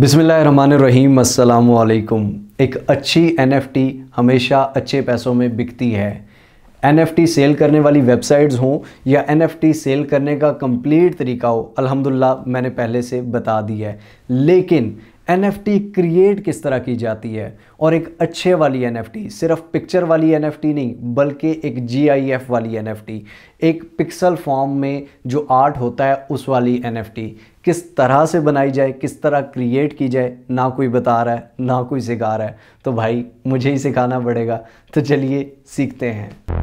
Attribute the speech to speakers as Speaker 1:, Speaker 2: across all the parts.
Speaker 1: बिसमीम एक अच्छी एन हमेशा अच्छे पैसों में बिकती है एन सेल करने वाली वेबसाइट्स हों या एन सेल करने का कंप्लीट तरीका हो अल्हम्दुलिल्लाह मैंने पहले से बता दिया है लेकिन एन क्रिएट किस तरह की जाती है और एक अच्छे वाली एन सिर्फ पिक्चर वाली एन नहीं बल्कि एक जी वाली एन एक पिक्सल फॉर्म में जो आर्ट होता है उस वाली एन किस तरह से बनाई जाए किस तरह क्रिएट की जाए ना कोई बता रहा है ना कोई सिखा रहा है तो भाई मुझे ही सिखाना पड़ेगा तो चलिए सीखते हैं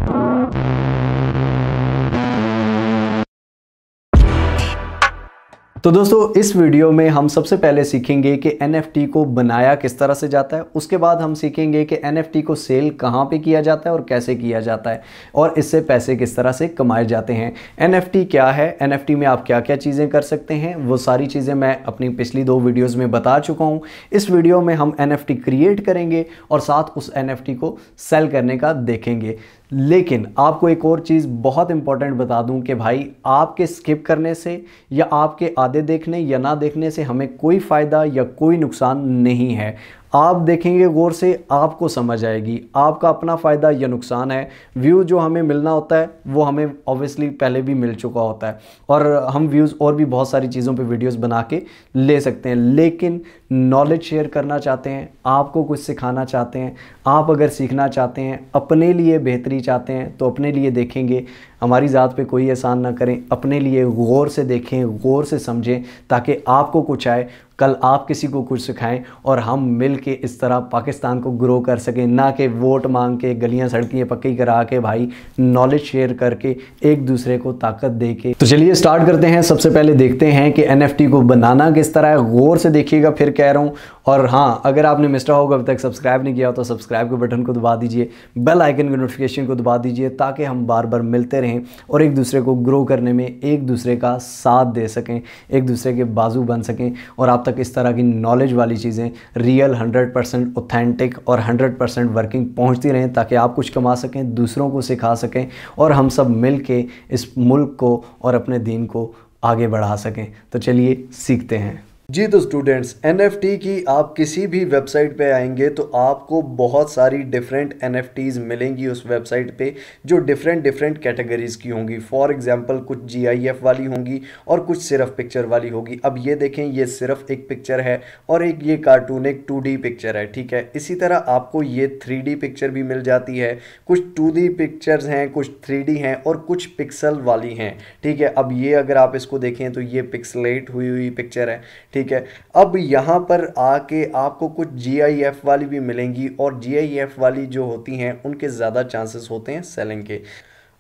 Speaker 1: तो दोस्तों इस वीडियो में हम सबसे पहले सीखेंगे कि एन को बनाया किस तरह से जाता है उसके बाद हम सीखेंगे कि एन को सेल कहाँ पे किया जाता है और कैसे किया जाता है और इससे पैसे किस तरह से कमाए जाते हैं एन क्या है एन में आप क्या क्या चीज़ें कर सकते हैं वो सारी चीज़ें मैं अपनी पिछली दो वीडियोज़ में बता चुका हूँ इस वीडियो में हम एन क्रिएट करेंगे और साथ उस एन को सेल करने का देखेंगे लेकिन आपको एक और चीज़ बहुत इंपॉर्टेंट बता दूं कि भाई आपके स्किप करने से या आपके आधे देखने या ना देखने से हमें कोई फ़ायदा या कोई नुकसान नहीं है आप देखेंगे गौर से आपको समझ आएगी आपका अपना फ़ायदा या नुकसान है व्यूज़ जो हमें मिलना होता है वो हमें ऑब्वियसली पहले भी मिल चुका होता है और हम व्यूज़ और भी बहुत सारी चीज़ों पे वीडियोस बना के ले सकते हैं लेकिन नॉलेज शेयर करना चाहते हैं आपको कुछ सिखाना चाहते हैं आप अगर सीखना चाहते हैं अपने लिए बेहतरी चाहते हैं तो अपने लिए देखेंगे हमारी ज़ात पे कोई एहसान ना करें अपने लिए गौर से देखें गौर से समझें ताकि आपको कुछ आए कल आप किसी को कुछ सिखाएं और हम मिल के इस तरह पाकिस्तान को ग्रो कर सकें ना कि वोट मांग के गलियाँ सड़कें पक्की करा के भाई नॉलेज शेयर करके एक दूसरे को ताकत दे के तो चलिए स्टार्ट करते हैं सबसे पहले देखते हैं कि एन को बनाना किस तरह है गौर से देखिएगा फिर कह रहा हूँ और हाँ अगर आपने मिस्टर होगा अभी तक सब्सक्राइब नहीं किया तो सब्सक्राइब के बटन को दबा दीजिए बेल आइकन के नोटिफिकेशन को दबा दीजिए ताकि हम बार बार मिलते रहें हैं और एक दूसरे को ग्रो करने में एक दूसरे का साथ दे सकें एक दूसरे के बाजू बन सकें और आप तक इस तरह की नॉलेज वाली चीज़ें रियल हंड्रेड परसेंट ऑथेंटिक और हंड्रेड परसेंट वर्किंग पहुँचती रहें ताकि आप कुछ कमा सकें दूसरों को सिखा सकें और हम सब मिल के इस मुल्क को और अपने दीन को आगे बढ़ा सकें तो चलिए सीखते हैं जी तो स्टूडेंट्स एन की आप किसी भी वेबसाइट पे आएंगे तो आपको बहुत सारी डिफरेंट एन मिलेंगी उस वेबसाइट पे जो डिफरेंट डिफरेंट कैटेगरीज की होंगी फॉर एग्जांपल कुछ जी वाली होंगी और कुछ सिर्फ पिक्चर वाली होगी अब ये देखें ये सिर्फ एक पिक्चर है और एक ये कार्टून एक टू पिक्चर है ठीक है इसी तरह आपको ये थ्री पिक्चर भी मिल जाती है कुछ टू पिक्चर्स हैं कुछ थ्री हैं और कुछ पिक्सल वाली हैं ठीक है अब ये अगर आप इसको देखें तो ये पिक्सलेट हुई हुई पिक्चर है ठीक ठीक है अब यहाँ पर आके आपको कुछ जीआईएफ वाली भी मिलेंगी और जीआईएफ वाली जो होती हैं उनके ज़्यादा चांसेस होते हैं सेलिंग के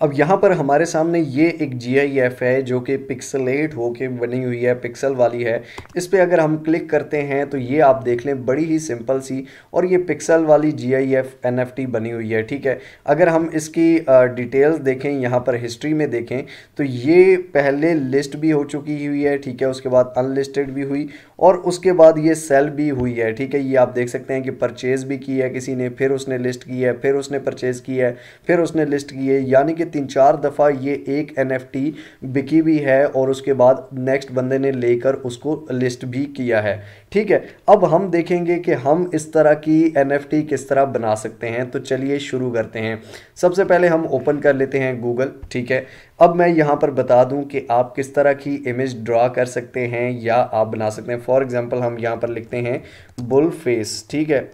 Speaker 1: अब यहाँ पर हमारे सामने ये एक जी है जो कि पिक्सलेट होके बनी हुई है पिक्सल वाली है इस पर अगर हम क्लिक करते हैं तो ये आप देख लें बड़ी ही सिंपल सी और ये पिक्सल वाली जी आई बनी हुई है ठीक है अगर हम इसकी डिटेल्स देखें यहाँ पर हिस्ट्री में देखें तो ये पहले लिस्ट भी हो चुकी हुई है ठीक है उसके बाद अनलिस्टेड भी हुई और उसके बाद ये सेल भी हुई है ठीक है ये आप देख सकते हैं कि परचेज़ भी की है किसी ने फिर उसने लिस्ट की है फिर उसने परचेज़ की है फिर उसने लिस्ट की है यानी कि तीन चार दफ़ा ये एक एन बिकी भी है और उसके बाद नेक्स्ट बंदे ने लेकर उसको लिस्ट भी किया है ठीक है अब हम देखेंगे कि हम इस तरह की एन किस तरह बना सकते हैं तो चलिए शुरू करते हैं सबसे पहले हम ओपन कर लेते हैं गूगल ठीक है अब मैं यहाँ पर बता दूँ कि आप किस तरह की इमेज ड्रा कर सकते हैं या आप बना सकते हैं फॉर एग्ज़ाम्पल हम यहाँ पर लिखते हैं बुल फेस ठीक है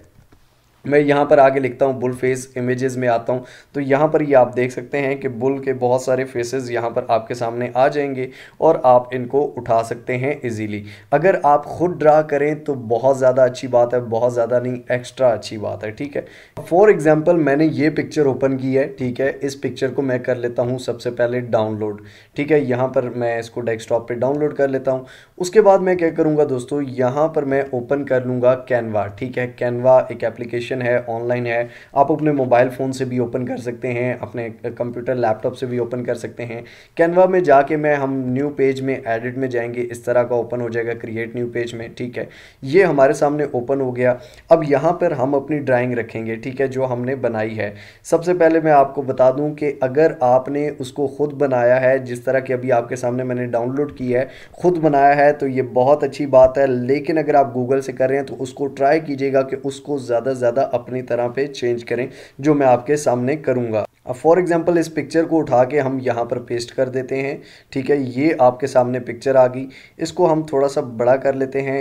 Speaker 1: मैं यहाँ पर आगे लिखता हूँ बुल फेस इमेजेस में आता हूँ तो यहाँ पर ये यह आप देख सकते हैं कि बुल के बहुत सारे फेसेस यहाँ पर आपके सामने आ जाएंगे और आप इनको उठा सकते हैं इजीली अगर आप ख़ुद ड्रा करें तो बहुत ज़्यादा अच्छी बात है बहुत ज़्यादा नहीं एक्स्ट्रा अच्छी बात है ठीक है फॉर एग्ज़ाम्पल मैंने ये पिक्चर ओपन की है ठीक है इस पिक्चर को मैं कर लेता हूँ सबसे पहले डाउनलोड ठीक है यहाँ पर मैं इसको डेस्कटॉप पर डाउनलोड कर लेता हूँ उसके बाद मैं क्या करूँगा दोस्तों यहाँ पर मैं ओपन कर लूँगा कैनवा ठीक है कैनवा एक एप्लीकेशन एप्लीकेशन है ऑनलाइन है आप अपने मोबाइल फ़ोन से भी ओपन कर सकते हैं अपने कंप्यूटर लैपटॉप से भी ओपन कर सकते हैं कैनवा में जाके मैं हम न्यू पेज में एडिट में जाएंगे इस तरह का ओपन हो जाएगा क्रिएट न्यू पेज में ठीक है ये हमारे सामने ओपन हो गया अब यहाँ पर हम अपनी ड्राइंग रखेंगे ठीक है जो हमने बनाई है सबसे पहले मैं आपको बता दूँ कि अगर आपने उसको ख़ुद बनाया है जिस तरह की अभी आपके सामने मैंने डाउनलोड की है ख़ुद बनाया है तो ये बहुत अच्छी बात है लेकिन अगर आप गूगल से कर रहे हैं तो उसको ट्राई कीजिएगा कि उसको ज़्यादा से ज़्यादा अपनी तरह पे चेंज करें जो मैं आपके सामने करूँगा अब फॉर एग्जाम्पल इस पिक्चर को उठा के हम यहाँ पर पेस्ट कर देते हैं ठीक है ये आपके सामने पिक्चर आ गई इसको हम थोड़ा सा बड़ा कर लेते हैं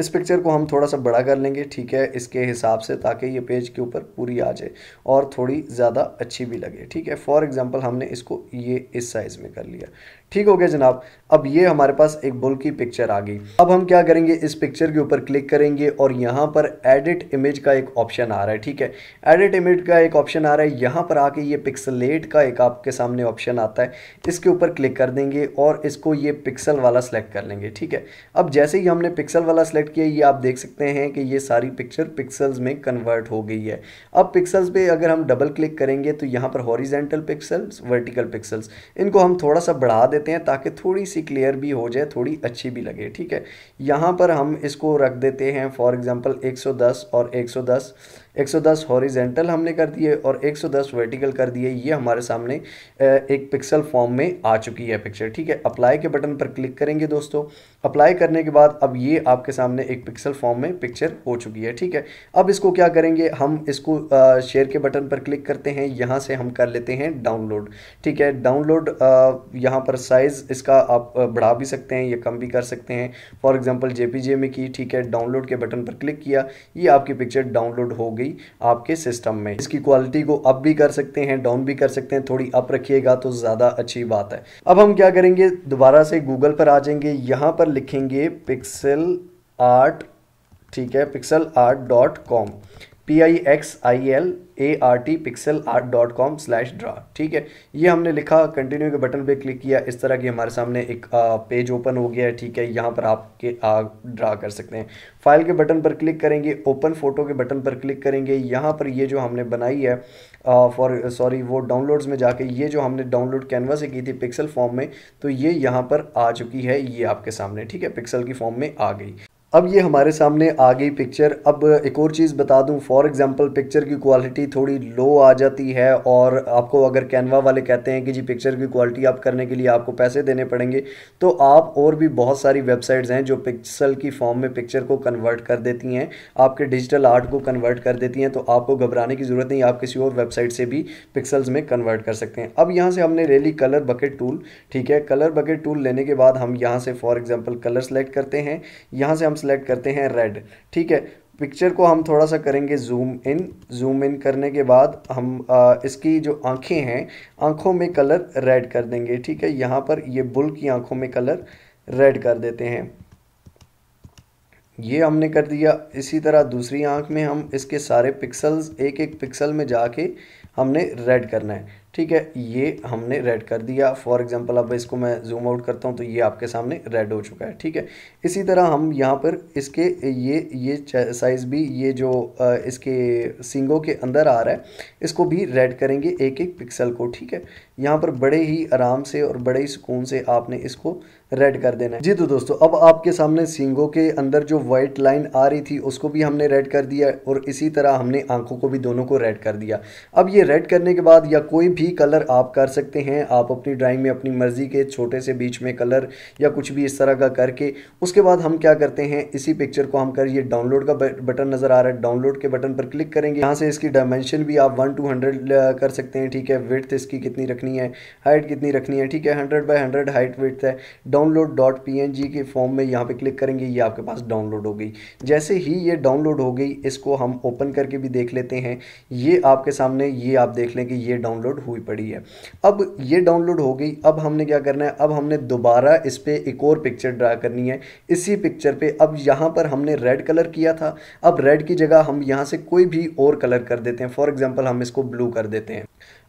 Speaker 1: इस पिक्चर को हम थोड़ा सा बड़ा कर लेंगे ठीक है इसके हिसाब से ताकि ये पेज के ऊपर पूरी आ जाए और थोड़ी ज़्यादा अच्छी भी लगे ठीक है फॉर एग्ज़ाम्पल हमने इसको ये इस साइज़ में कर लिया ठीक हो गया जनाब अब ये हमारे पास एक बुल की पिक्चर आ गई अब हम क्या करेंगे इस पिक्चर के ऊपर क्लिक करेंगे और यहाँ पर एडिट इमेज का एक ऑप्शन आ रहा है ठीक है एडिट इमेज का एक ऑप्शन आ रहा है यहाँ पर आके ये पिक्सलेट का एक आपके सामने ऑप्शन आता है इसके ऊपर क्लिक कर देंगे और इसको ये पिक्सल वाला सेलेक्ट कर लेंगे ठीक है अब जैसे ही हमने पिक्सल वाला सेलेक्ट कन्वर्ट किया ये आप देख सकते हैं कि ये सारी पिक्चर पिक्सल्स में कन्वर्ट हो गई है अब पिक्सल्स पे अगर हम डबल क्लिक करेंगे तो यहाँ पर हॉरिजेंटल पिक्सल्स वर्टिकल पिक्सल्स इनको हम थोड़ा सा बढ़ा देते हैं ताकि थोड़ी सी क्लियर भी हो जाए थोड़ी अच्छी भी लगे ठीक है यहाँ पर हम इसको रख देते हैं फॉर एग्ज़ाम्पल एक और एक 110 हॉरिजेंटल हमने कर दिए और 110 वर्टिकल कर दिए ये हमारे सामने एक पिक्सल फॉर्म में आ चुकी है पिक्चर ठीक है अप्लाई के बटन पर क्लिक करेंगे दोस्तों अप्लाई करने के बाद अब ये आपके सामने एक पिक्सल फॉर्म में पिक्चर हो चुकी है ठीक है अब इसको क्या करेंगे हम इसको शेयर के बटन पर क्लिक करते हैं यहाँ से हम कर लेते हैं डाउनलोड ठीक है डाउनलोड यहाँ पर साइज़ इसका आप बढ़ा भी सकते हैं या कम भी कर सकते हैं फॉर एग्ज़ाम्पल जे में की ठीक है डाउनलोड के बटन पर क्लिक किया ये आपकी पिक्चर डाउनलोड हो होगी आपके सिस्टम में इसकी क्वालिटी को अप भी कर सकते हैं डाउन भी कर सकते हैं थोड़ी अप रखिएगा तो ज़्यादा अच्छी बात है अब हम क्या करेंगे दोबारा से गूगल पर आ जाएंगे यहां पर लिखेंगे पिक्सल आर्ट ठीक है pixel art dot com P I X I L A R T pixel art dot com slash draw ठीक है ये हमने लिखा कंटिन्यू के बटन पे क्लिक किया इस तरह की हमारे सामने एक पेज ओपन हो गया है ठीक है यहाँ पर आपके ड्रा कर सकते हैं फाइल के बटन पर क्लिक करेंगे ओपन फोटो के बटन पर क्लिक करेंगे यहाँ पर ये जो हमने बनाई है फॉर सॉरी वो डाउनलोड्स में जाके ये जो हमने डाउनलोड कैनवा से की थी पिक्सल फॉर्म में तो ये यहाँ पर आ चुकी है ये आपके सामने ठीक है पिक्सल की फॉर्म में आ गई अब ये हमारे सामने आ गई पिक्चर अब एक और चीज़ बता दूं फॉर एग्जांपल पिक्चर की क्वालिटी थोड़ी लो आ जाती है और आपको अगर कैनवा वाले कहते हैं कि जी पिक्चर की क्वालिटी आप करने के लिए आपको पैसे देने पड़ेंगे तो आप और भी बहुत सारी वेबसाइट्स हैं जो पिक्सल की फॉर्म में पिक्चर को कन्वर्ट कर देती हैं आपके डिजिटल आर्ट को कन्वर्ट कर देती हैं तो आपको घबराने की ज़रूरत नहीं आप किसी और वेबसाइट से भी पिक्सल्स में कन्वर्ट कर सकते हैं अब यहाँ से हमने ले ली कलर बकेट टूल ठीक है कलर बकेट टूल लेने के बाद हम यहाँ से फॉर एग्ज़ाम्पल कलर सेलेक्ट करते हैं यहाँ से हम सेलेक्ट करते हैं रेड ठीक है पिक्चर को हम थोड़ा सा करेंगे जूम इन जूम इन करने के बाद हम आ, इसकी जो आंखें हैं आंखों में कलर रेड कर देंगे ठीक है यहाँ पर ये बुल की आंखों में कलर रेड कर देते हैं ये हमने कर दिया इसी तरह दूसरी आंख में हम इसके सारे पिक्सल्स एक एक पिक्सल में जाके हमने रेड करना है ठीक है ये हमने रेड कर दिया फॉर एग्जांपल अब इसको मैं जूम आउट करता हूँ तो ये आपके सामने रेड हो चुका है ठीक है इसी तरह हम यहाँ पर इसके ये ये साइज़ भी ये जो इसके सिंगों के अंदर आ रहा है इसको भी रेड करेंगे एक एक पिक्सल को ठीक है यहाँ पर बड़े ही आराम से और बड़े ही सुकून से आपने इसको रेड कर देना है जी तो दोस्तों अब आपके सामने सिंगों के अंदर जो वाइट लाइन आ रही थी उसको भी हमने रेड कर दिया और इसी तरह हमने आंखों को भी दोनों को रेड कर दिया अब ये रेड करने के बाद या कोई भी भी कलर आप कर सकते हैं आप अपनी ड्राइंग में अपनी मर्ज़ी के छोटे से बीच में कलर या कुछ भी इस तरह का करके उसके बाद हम क्या करते हैं इसी पिक्चर को हम कर ये डाउनलोड का बटन नज़र आ रहा है डाउनलोड के बटन पर क्लिक करेंगे यहाँ से इसकी डायमेंशन भी आप वन टू हंड्रेड कर सकते हैं ठीक है विथ इसकी कितनी रखनी है हाइट कितनी रखनी है ठीक है hundred by hundred height with है download dot P N G के फॉर्म में यहाँ पर क्लिक करेंगे ये आपके पास डाउनलोड हो गई जैसे ही ये डाउनलोड हो गई इसको हम ओपन करके भी देख लेते हैं ये आपके सामने ये आप देख लें कि ये डाउनलोड हुई पड़ी है अब ये डाउनलोड हो गई अब हमने क्या करना है अब हमने दोबारा इस पर एक और पिक्चर ड्रा करनी है इसी पिक्चर पे अब यहाँ पर हमने रेड कलर किया था अब रेड की जगह हम यहाँ से कोई भी और कलर कर देते हैं फॉर एग्जाम्पल हम इसको ब्लू कर देते हैं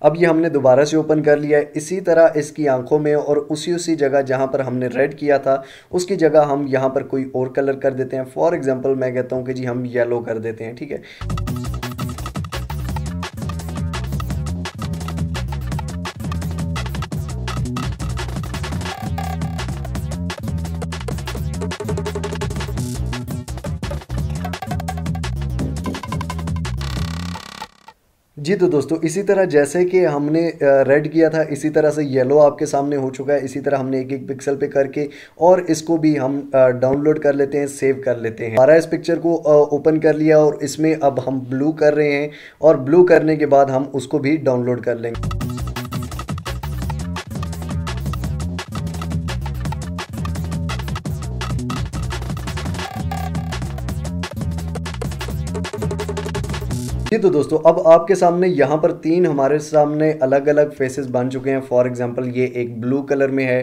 Speaker 1: अब ये हमने दोबारा से ओपन कर लिया है इसी तरह इसकी आंखों में और उसी उसी जगह जहाँ पर हमने रेड किया था उसकी जगह हम यहाँ पर कोई और कलर कर देते हैं फॉर एग्जाम्पल मैं कहता हूँ कि जी हम येलो कर देते हैं ठीक है जी तो दोस्तों इसी तरह जैसे कि हमने रेड किया था इसी तरह से येलो आपके सामने हो चुका है इसी तरह हमने एक एक पिक्सल पे करके और इसको भी हम डाउनलोड कर लेते हैं सेव कर लेते हैं हमारा इस पिक्चर को ओपन कर लिया और इसमें अब हम ब्लू कर रहे हैं और ब्लू करने के बाद हम उसको भी डाउनलोड कर लेंगे जी तो दोस्तों अब आपके सामने यहाँ पर तीन हमारे सामने अलग अलग फेसेस बन चुके हैं फॉर एग्जांपल ये एक ब्लू कलर में है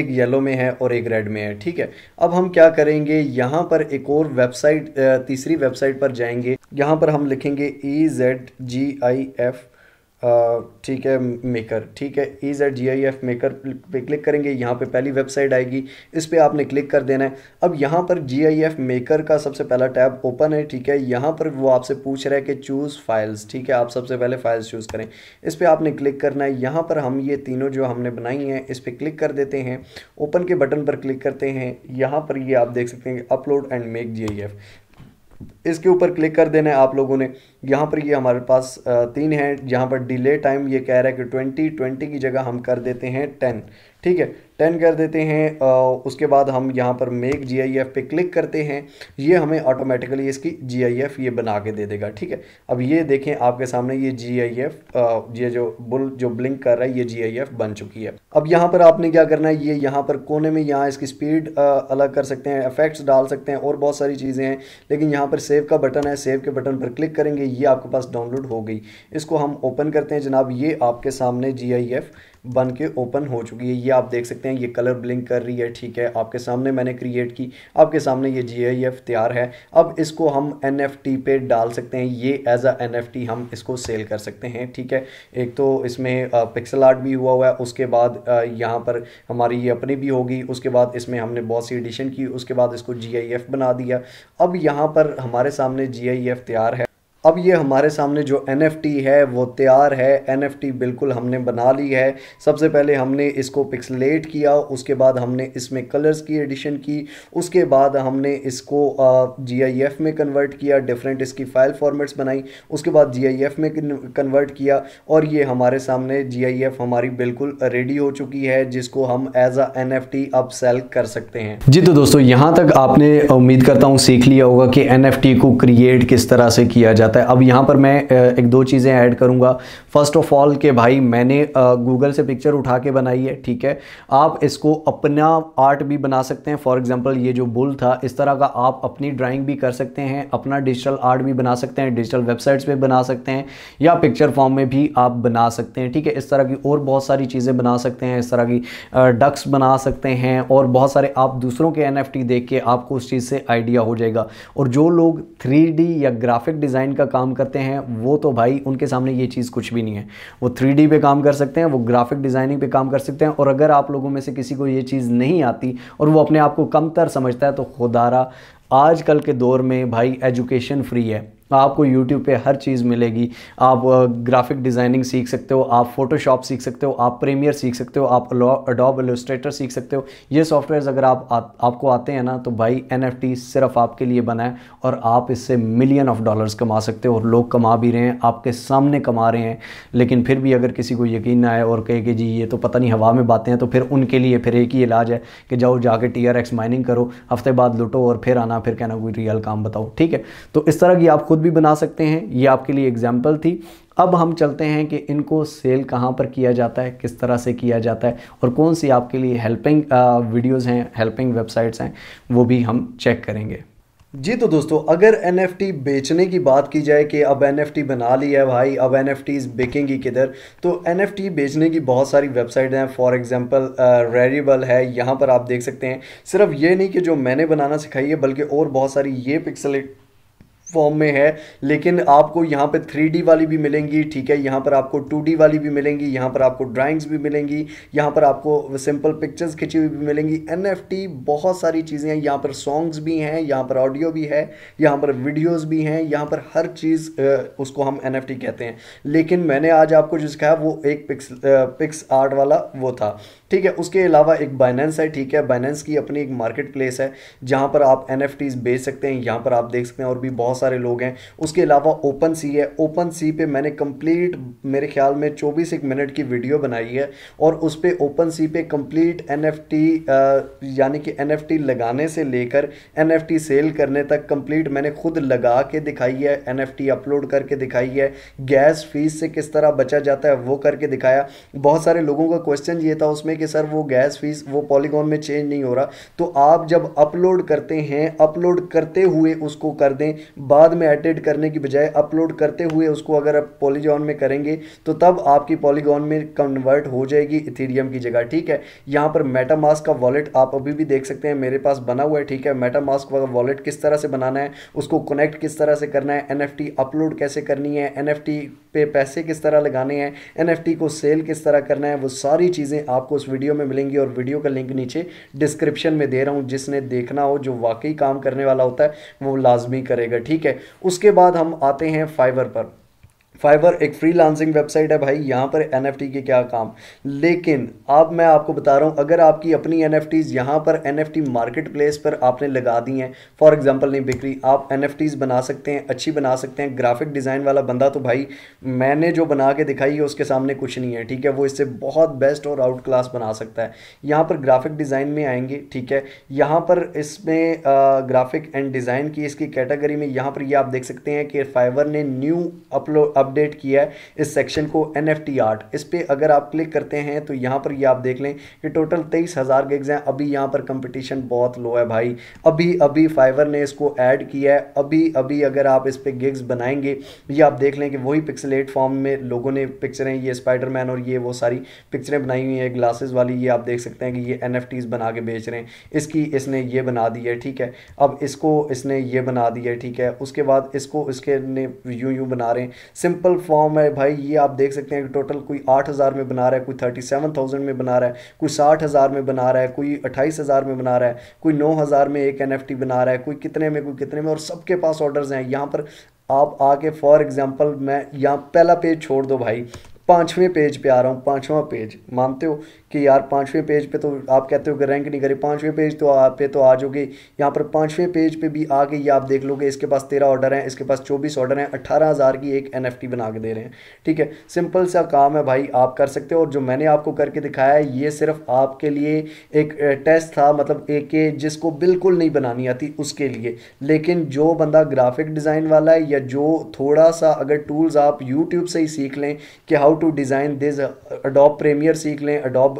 Speaker 1: एक येलो में है और एक रेड में है ठीक है अब हम क्या करेंगे यहाँ पर एक और वेबसाइट तीसरी वेबसाइट पर जाएंगे यहाँ पर हम लिखेंगे ई जेड जी आई एफ ठीक है मेकर ठीक है E Z G I F maker पे क्लिक करेंगे यहाँ पे पहली वेबसाइट आएगी इस पर आपने क्लिक कर देना है अब यहाँ पर जी आई एफ मेकर का सबसे पहला टैब ओपन है ठीक है यहाँ पर वो आपसे पूछ रहा है कि चूज़ फाइल्स ठीक है आप सबसे पहले फाइल्स चूज़ करें इस पर आपने क्लिक करना है यहाँ पर हम ये तीनों जो हमने बनाई हैं इस पर क्लिक कर देते हैं ओपन के बटन पर क्लिक करते हैं यहाँ पर ये आप देख सकते हैं upload and make G I F इसके ऊपर क्लिक कर देना है आप लोगों ने यहाँ पर ये हमारे पास तीन हैं जहाँ पर डिले टाइम ये कह रहा है कि ट्वेंटी ट्वेंटी की जगह हम कर देते हैं टेन ठीक है टेन कर देते हैं उसके बाद हम यहाँ पर मेक जी आई एफ़ पे क्लिक करते हैं ये हमें ऑटोमेटिकली इसकी जी आई एफ़ ये बना के दे देगा ठीक है अब ये देखें आपके सामने ये जी आई एफ़ ये जो बुल जो ब्लिंक कर रहा है ये जी आई एफ़ बन चुकी है अब यहाँ पर आपने क्या करना है ये यहाँ पर कोने में यहाँ इसकी स्पीड अलग कर सकते हैं इफेक्ट्स डाल सकते हैं और बहुत सारी चीज़ें हैं लेकिन यहाँ पर सेव का बटन है सेव के बटन पर क्लिक करेंगे ये आपके पास डाउनलोड हो गई इसको हम ओपन करते हैं जनाब ये आपके सामने जी आई एफ़ बन के ओपन हो चुकी है ये आप देख सकते हैं ये कलर ब्लिंक कर रही है ठीक है आपके सामने मैंने क्रिएट की आपके सामने ये जी तैयार है अब इसको हम एन पे डाल सकते हैं ये एज अ एन हम इसको सेल कर सकते हैं ठीक है एक तो इसमें पिक्सल आर्ट भी हुआ हुआ है उसके बाद यहाँ पर हमारी ये अपनी भी होगी उसके बाद इसमें हमने बहुत सी एडिशन की उसके बाद इसको जी बना दिया अब यहाँ पर हमारे सामने जी तैयार है अब ये हमारे सामने जो एन है वो तैयार है एन बिल्कुल हमने बना ली है सबसे पहले हमने इसको पिक्सलेट किया उसके बाद हमने इसमें कलर्स की एडिशन की उसके बाद हमने इसको जी में कन्वर्ट किया डिफरेंट इसकी फ़ाइल फॉर्मेट्स बनाई उसके बाद जी में कन्वर्ट किया और ये हमारे सामने जी हमारी बिल्कुल रेडी हो चुकी है जिसको हम एज अ एन अब सेल कर सकते हैं जी तो दोस्तों यहाँ तक आपने उम्मीद करता हूँ सीख लिया होगा कि एन को क्रिएट किस तरह से किया जाता जाता है अब यहाँ पर मैं एक दो चीज़ें ऐड करूँगा फर्स्ट ऑफ ऑल के भाई मैंने गूगल से पिक्चर उठा के बनाई है ठीक है आप इसको अपना आर्ट भी बना सकते हैं फॉर एग्जाम्पल ये जो बुल था इस तरह का आप अपनी ड्राइंग भी कर सकते हैं अपना डिजिटल आर्ट भी बना सकते हैं डिजिटल वेबसाइट्स पर बना सकते हैं या पिक्चर फॉर्म में भी आप बना सकते हैं ठीक है इस तरह की और बहुत सारी चीज़ें बना सकते हैं इस तरह की डक्स बना सकते हैं और बहुत सारे आप दूसरों के एन देख के आपको उस चीज़ से आइडिया हो जाएगा और जो लोग थ्री या ग्राफिक डिज़ाइन का काम करते हैं वो तो भाई उनके सामने ये चीज़ कुछ भी नहीं है वो थ्री पे काम कर सकते हैं वो ग्राफिक डिज़ाइनिंग पे काम कर सकते हैं और अगर आप लोगों में से किसी को ये चीज़ नहीं आती और वो अपने आप को कमतर समझता है तो खुदारा आजकल के दौर में भाई एजुकेशन फ्री है आपको YouTube पे हर चीज़ मिलेगी आप ग्राफिक डिज़ाइनिंग सीख सकते हो आप फोटोशॉप सीख सकते हो आप प्रीमियर सीख सकते हो आप अडोब एलोस्ट्रेटर सीख सकते हो ये सॉफ्टवेयर अगर आप आ, आपको आते हैं ना तो भाई एन सिर्फ आपके लिए बना है और आप इससे मिलियन ऑफ डॉलर्स कमा सकते हो और लोग कमा भी रहे हैं आपके सामने कमा रहे हैं लेकिन फिर भी अगर किसी को यकीन ना आए और कहे कि जी ये तो पता नहीं हवा में बातें हैं तो फिर उनके लिए फिर एक ही इलाज है कि जाओ जाके टी आर एक्स माइनिंग करो हफ्ते बाद लुटो और फिर आना फिर कहना कोई रियल काम बताओ ठीक है तो इस तरह की आप खुद खुद भी बना सकते हैं ये आपके लिए एग्जाम्पल थी अब हम चलते हैं कि इनको सेल कहाँ पर किया जाता है किस तरह से किया जाता है और कौन सी आपके लिए हेल्पिंग वीडियोज़ हैं हेल्पिंग वेबसाइट्स हैं वो भी हम चेक करेंगे जी तो दोस्तों अगर एन बेचने की बात की जाए कि अब एन बना ली है भाई अब एन एफ बिकेंगी किधर तो एन बेचने की बहुत सारी वेबसाइट हैं फॉर एग्जांपल रेरिबल है यहाँ पर आप देख सकते हैं सिर्फ ये नहीं कि जो मैंने बनाना सिखाई है बल्कि और बहुत सारी ये पिक्सल फॉर्म में है लेकिन आपको यहाँ पर थ्री वाली भी मिलेंगी ठीक है यहाँ पर आपको टू वाली भी मिलेंगी यहाँ पर आपको ड्राइंग्स भी मिलेंगी यहाँ पर आपको सिंपल पिक्चर्स खिंची हुई भी मिलेंगी एन बहुत सारी चीज़ें हैं यहाँ पर सॉन्ग्स भी हैं यहाँ पर ऑडियो भी है यहाँ पर वीडियोज़ भी हैं यहाँ पर हर चीज़ उसको हम एन कहते हैं लेकिन मैंने आज आपको जो सिखाया वो एक पिक्स पिक्स आर्ट वाला वो था ठीक है उसके अलावा एक बाइनेंस है ठीक है बाइनेंस की अपनी एक मार्केट प्लेस है जहाँ पर आप एन बेच सकते हैं यहाँ पर आप देख सकते हैं और भी बहुत सारे लोग हैं उसके अलावा ओपन सी है ओपन सी पे मैंने कंप्लीट मेरे ख्याल में चौबीस एक मिनट की वीडियो बनाई है और उस पर ओपन सी पे कंप्लीट एन यानी कि एन लगाने से लेकर एन सेल करने तक कम्प्लीट मैंने खुद लगा के दिखाई है एन अपलोड करके दिखाई है गैस फीस से किस तरह बचा जाता है वो करके दिखाया बहुत सारे लोगों का क्वेश्चन ये था उसमें कि सर वो गैस फीस वो पॉलीगॉन में चेंज नहीं हो रहा तो आप जब अपलोड करते हैं अपलोड करते हुए उसको कर दें बाद में एडिट करने की बजाय अपलोड करते हुए उसको अगर आप पॉलीगॉन में करेंगे तो तब आपकी पॉलीगॉन में कन्वर्ट हो जाएगी इथीरियम की जगह ठीक है यहाँ पर मेटामास्क का वॉलेट आप अभी भी देख सकते हैं मेरे पास बना हुआ है ठीक है मेटामास्क वाला वॉलेट किस तरह से बनाना है उसको कनेक्ट किस तरह से करना है एन अपलोड कैसे करनी है एन पे पैसे किस तरह लगाने हैं एन को सेल किस तरह करना है वो सारी चीज़ें आपको इस वीडियो में मिलेंगी और वीडियो का लिंक नीचे डिस्क्रिप्शन में दे रहा हूँ जिसने देखना हो जो वाकई काम करने वाला होता है वो लाजमी करेगा ठीक है उसके बाद हम आते हैं फाइबर पर फाइबर एक फ्री लांसिंग वेबसाइट है भाई यहाँ पर एन के क्या काम लेकिन अब मैं आपको बता रहा हूँ अगर आपकी अपनी एन एफ टीज़ यहाँ पर N F T marketplace पर आपने लगा दी हैं फॉर एग्जाम्पल नहीं बिक्री आप एन एफ टीज़ बना सकते हैं अच्छी बना सकते हैं ग्राफिक डिज़ाइन वाला बंदा तो भाई मैंने जो बना के दिखाई है उसके सामने कुछ नहीं है ठीक है वो इससे बहुत बेस्ट और आउट क्लास बना सकता है यहाँ पर ग्राफिक डिज़ाइन में आएंगे ठीक है यहाँ पर इसमें ग्राफिक एंड डिज़ाइन की इसकी कैटेगरी में यहाँ पर ये यह आप देख सकते हैं कि फाइवर ने न्यू अपलोड अपडेट किया है इस सेक्शन को एन एफ टी आर्ट इस पर अगर आप क्लिक करते हैं तो यहाँ पर ये आप देख लें कि टोटल तेईस हज़ार गिग्स हैं अभी यहाँ पर कंपटीशन बहुत लो है भाई अभी अभी फाइवर ने इसको ऐड किया है अभी अभी अगर आप इस पर गिग्स बनाएंगे ये आप देख लें कि वही पिक्सलेट फॉर्म में लोगों ने पिक्चरें ये स्पाइडरमैन और ये वो सारी पिक्चरें बनाई हुई हैं ग्लासेस वाली ये आप देख सकते हैं कि ये एन बना के बेच रहे हैं इसकी इसने ये बना दी है ठीक है अब इसको इसने ये बना दिया ठीक है उसके बाद इसको इसके ने यूं यूं बना रहे हैं सिंपल सिंपल फॉर्म है भाई ये आप देख सकते हैं कि टोटल कोई आठ हज़ार में बना रहा है कोई थर्टी सेवन थाउजेंड में बना रहा है कोई साठ हज़ार में बना रहा है कोई अट्ठाईस हज़ार में बना रहा है कोई नौ हज़ार में एक एन एफ टी बना रहा है कोई कितने में कोई कितने में और सबके पास ऑर्डर्स हैं यहाँ पर आप आके फॉर एग्ज़ाम्पल मैं यहाँ पहला पेज छोड़ दो भाई पाँचवें पेज पर आ रहा हूँ पाँचवा पेज मानते हो कि यार पाँचवें पेज पे तो आप कहते हो कि रैंक नहीं करे पाँचवें पेज तो आप पे तो आ जाओगे यहाँ पर पाँचवें पेज पे भी आ गई आप देख लोगे इसके पास तेरह ऑर्डर हैं इसके पास चौबीस ऑर्डर हैं अट्ठारह हज़ार की एक एन बना के दे रहे हैं ठीक है सिंपल सा काम है भाई आप कर सकते हो और जो मैंने आपको करके दिखाया है ये सिर्फ आपके लिए एक टेस्ट था मतलब एक जिसको बिल्कुल नहीं बनानी आती उसके लिए लेकिन जो बंदा ग्राफिक डिज़ाइन वाला है या जो थोड़ा सा अगर टूल्स आप यूट्यूब से ही सीख लें कि how to design this Adobe Premiere सीख लें अडोप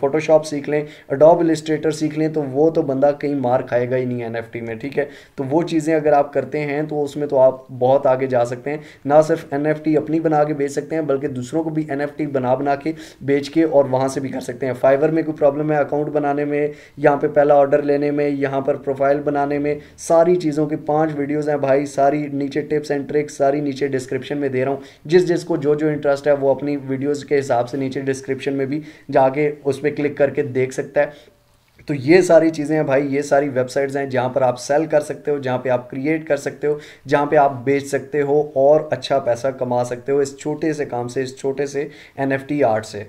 Speaker 1: फोटोशॉप सीख लें अडोब इलिस्ट्रेटर सीख लें तो वो तो बंदा कहीं मार खाएगा ही नहीं एन एफ टी में ठीक है तो वो चीज़ें अगर आप करते हैं तो उसमें तो आप बहुत आगे जा सकते हैं ना सिर्फ एन एफ टी अपनी बना के बेच सकते हैं बल्कि दूसरों को भी एन एफ टी बना बना के बेच के और वहाँ से भी कर सकते हैं फाइवर में कोई प्रॉब्लम है अकाउंट बनाने में यहाँ पर पहला ऑर्डर लेने में यहाँ पर प्रोफाइल बनाने में सारी चीज़ों की पाँच वीडियोज़ हैं भाई सारी नीचे टिप्स एंड ट्रिक्स सारी नीचे डिस्क्रिप्शन में दे रहा हूँ जिस जिसको जो जो इंटरेस्ट है वो अपनी वीडियोज़ के हिसाब से नीचे डिस्क्रिप्शन में भी जा जाके उस पर क्लिक करके देख सकता है तो ये सारी चीज़ें हैं भाई ये सारी वेबसाइट्स हैं जहाँ पर आप सेल कर सकते हो जहाँ पे आप क्रिएट कर सकते हो जहाँ पे आप बेच सकते हो और अच्छा पैसा कमा सकते हो इस छोटे से काम से इस छोटे से एन आर्ट से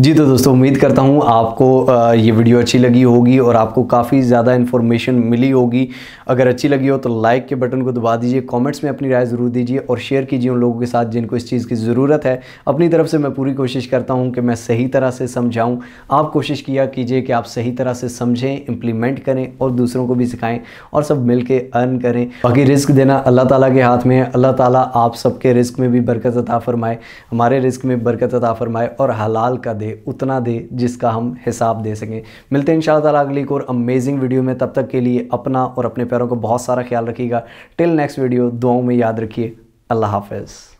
Speaker 1: जी तो दोस्तों उम्मीद करता हूँ आपको ये वीडियो अच्छी लगी होगी और आपको काफ़ी ज़्यादा इन्फॉर्मेशन मिली होगी अगर अच्छी लगी हो तो लाइक के बटन को दबा दीजिए कमेंट्स में अपनी राय ज़रूर दीजिए और शेयर कीजिए उन लोगों के साथ जिनको इस चीज़ की ज़रूरत है अपनी तरफ से मैं पूरी कोशिश करता हूँ कि मैं सही तरह से समझाऊँ आप कोशिश किया कीजिए कि आप सही तरह से समझें इम्प्लीमेंट करें और दूसरों को भी सिखाएँ और सब मिल के अर्न करें बाकी रिस्क देना अल्लाह ताली के हाथ में है अल्लाह ताली आप सबके रिस्क में भी बरकत अता फ़रमाए हमारे रिस्क में बरकत अता फ़रमाए और हलाल का दे उतना दे जिसका हम हिसाब दे सकें मिलते हैं इन शाला अगली एक और अमेजिंग वीडियो में तब तक के लिए अपना और अपने पैरों को बहुत सारा ख्याल रखिएगा टिल नेक्स्ट वीडियो दुआओं में याद रखिए अल्लाह हाफिज़